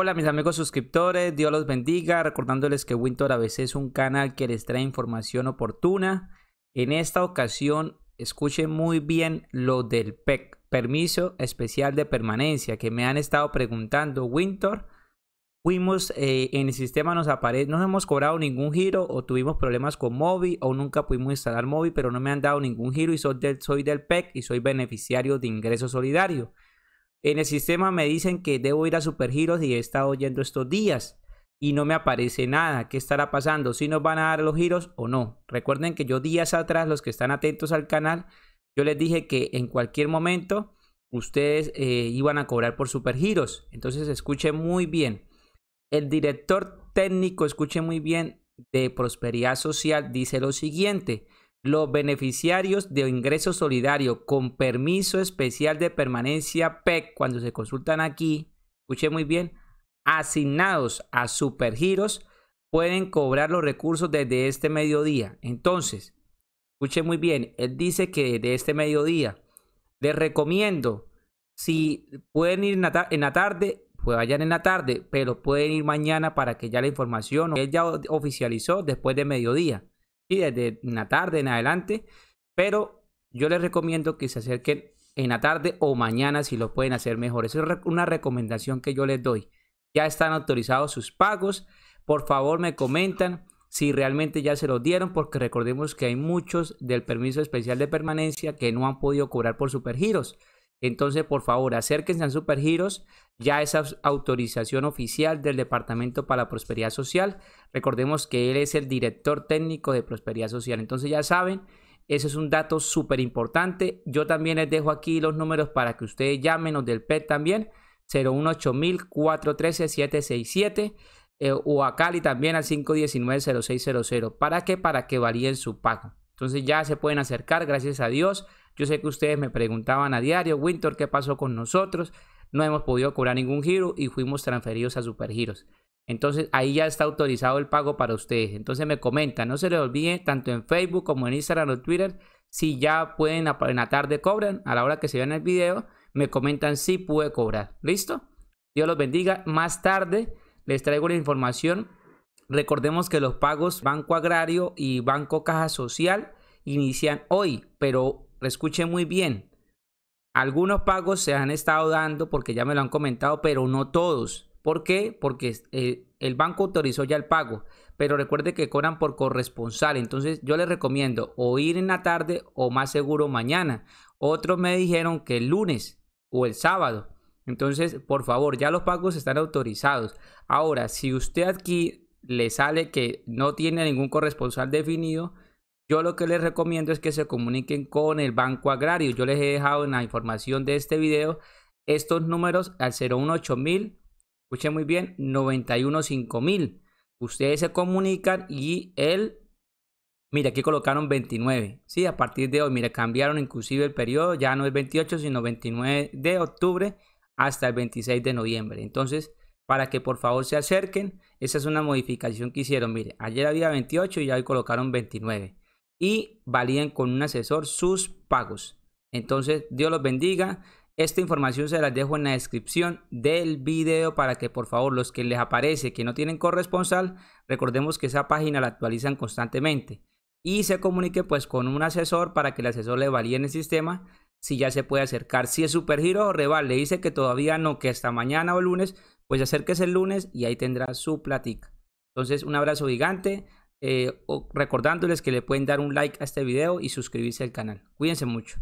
Hola mis amigos suscriptores, Dios los bendiga, recordándoles que Winter a veces es un canal que les trae información oportuna. En esta ocasión, escuchen muy bien lo del PEC, Permiso Especial de Permanencia, que me han estado preguntando, Winter, fuimos eh, en el sistema, nos aparece, no hemos cobrado ningún giro o tuvimos problemas con Mobi o nunca pudimos instalar Mobi, pero no me han dado ningún giro y soy del, soy del PEC y soy beneficiario de ingreso solidario. En el sistema me dicen que debo ir a Supergiros y he estado yendo estos días y no me aparece nada. ¿Qué estará pasando? ¿Si nos van a dar los giros o no? Recuerden que yo días atrás, los que están atentos al canal, yo les dije que en cualquier momento ustedes eh, iban a cobrar por Supergiros. Entonces escuchen muy bien. El director técnico, escuchen muy bien, de Prosperidad Social dice lo siguiente los beneficiarios de ingreso solidario con permiso especial de permanencia PEC, cuando se consultan aquí, escuche muy bien, asignados a supergiros, pueden cobrar los recursos desde este mediodía. Entonces, escuche muy bien, él dice que desde este mediodía les recomiendo, si pueden ir en la, en la tarde, pues vayan en la tarde, pero pueden ir mañana para que ya la información, él ya oficializó después de mediodía desde la tarde en adelante, pero yo les recomiendo que se acerquen en la tarde o mañana si lo pueden hacer mejor. Esa es una recomendación que yo les doy. Ya están autorizados sus pagos. Por favor me comentan si realmente ya se los dieron, porque recordemos que hay muchos del permiso especial de permanencia que no han podido cobrar por supergiros. Entonces, por favor, acérquense a Supergiros Ya esa autorización oficial del Departamento para la Prosperidad Social. Recordemos que él es el director técnico de Prosperidad Social. Entonces, ya saben, ese es un dato súper importante. Yo también les dejo aquí los números para que ustedes llamen los del PET también. 018 413 767 o a Cali también al 519-0600. ¿Para qué? Para que varíen su pago. Entonces ya se pueden acercar, gracias a Dios. Yo sé que ustedes me preguntaban a diario, Winter, ¿qué pasó con nosotros? No hemos podido cobrar ningún giro y fuimos transferidos a Supergiros. Entonces ahí ya está autorizado el pago para ustedes. Entonces me comentan, no se les olvide tanto en Facebook como en Instagram o Twitter, si ya pueden en la tarde cobran, a la hora que se vean el video, me comentan si pude cobrar. ¿Listo? Dios los bendiga. Más tarde les traigo la información. Recordemos que los pagos Banco Agrario y Banco Caja Social inician hoy, pero escuche muy bien. Algunos pagos se han estado dando porque ya me lo han comentado, pero no todos. ¿Por qué? Porque eh, el banco autorizó ya el pago, pero recuerde que cobran por corresponsal. Entonces yo les recomiendo o ir en la tarde o más seguro mañana. Otros me dijeron que el lunes o el sábado. Entonces, por favor, ya los pagos están autorizados. Ahora, si usted aquí le sale que no tiene ningún corresponsal definido, yo lo que les recomiendo es que se comuniquen con el Banco Agrario. Yo les he dejado en la información de este video estos números al 018000, escuchen muy bien, 915000. Ustedes se comunican y el Mira, aquí colocaron 29, ¿sí? A partir de hoy, mira, cambiaron inclusive el periodo, ya no es 28, sino 29 de octubre hasta el 26 de noviembre. Entonces, para que por favor se acerquen, esa es una modificación que hicieron, mire, ayer había 28 y hoy colocaron 29 y validen con un asesor sus pagos. Entonces, Dios los bendiga. Esta información se las dejo en la descripción del video para que por favor los que les aparece que no tienen corresponsal, recordemos que esa página la actualizan constantemente y se comunique pues con un asesor para que el asesor le valide en el sistema si ya se puede acercar. Si es supergiro o Reval le dice que todavía no, que hasta mañana o el lunes, pues acérquese el lunes y ahí tendrá su platica. Entonces, un abrazo gigante eh, recordándoles que le pueden dar un like a este video y suscribirse al canal. Cuídense mucho.